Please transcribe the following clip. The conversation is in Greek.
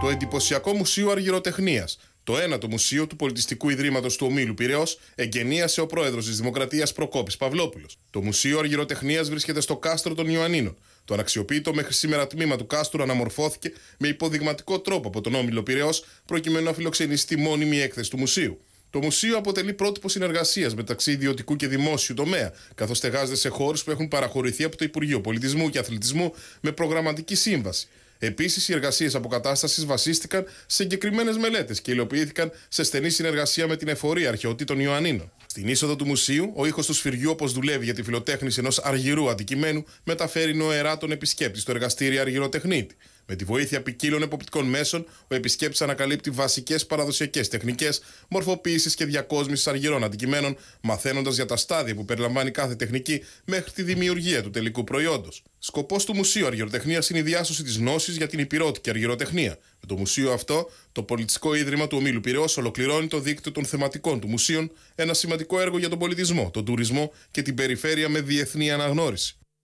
το εντυπωσιακό Μουσείο Αργυροτεχνίας. Το ένατο μουσείο του Πολιτιστικού Ιδρύματος του Ομίλου Πυραιός εγκαινίασε ο πρόεδρος της Δημοκρατίας Προκόπης Παυλόπουλος. Το Μουσείο Αργυροτεχνίας βρίσκεται στο κάστρο των Ιωαννίνων. Το αναξιοποιητό μέχρι σήμερα τμήμα του κάστρου αναμορφώθηκε με υποδειγματικό τρόπο από τον Όμιλο Πυραιός, προκειμένου να φιλοξενήσει μόνιμη έκθεση του μουσείου. Το μουσείο αποτελεί πρότυπο συνεργασίας μεταξύ ιδιωτικού και δημόσιου τομέα, καθώς στεγάζεται σε χώρους που έχουν παραχωρηθεί από το Υπουργείο Πολιτισμού και Αθλητισμού με προγραμματική σύμβαση. Επίσης, οι εργασίες αποκατάστασης βασίστηκαν σε συγκεκριμένε μελέτες και υλοποιήθηκαν σε στενή συνεργασία με την εφορία αρχαιοτήτων Ιωαννίνων. Στην είσοδο του μουσείου, ο ήχος του σφυριού, όπως δουλεύει για τη φιλοτέχνηση ενός αργυρού αντικειμένου, μεταφέρει νοερά τον επισκέπτη στο εργαστήριο αργυροτεχνίτη. Με τη βοήθεια ποικίλων εποπτικών μέσων, ο επισκέπτης ανακαλύπτει βασικές παραδοσιακές τεχνικές μορφοποίησης και διακόσμησης αργυρών αντικειμένων, μαθαίνοντας για τα στάδια που περιλαμβάνει κάθε τεχνική μέχρι τη δημιουργία του τελικού προϊόντος. Σκοπός του Μουσείου Αργυροτεχνίας είναι η διάσωση της γνώσης για την υπηρώτικη αργυροτεχνία. Με το μουσείο αυτό, το Πολιτιστικό Ίδρυμα του Ομίλου Πυραιός ολοκληρώνει το δίκτυο των θεματικών του μουσείων, ένα σημαντικό έργο για τον πολιτισμό, τον τουρισμό και την περιφέρεια με διεθνή αναγνώριση.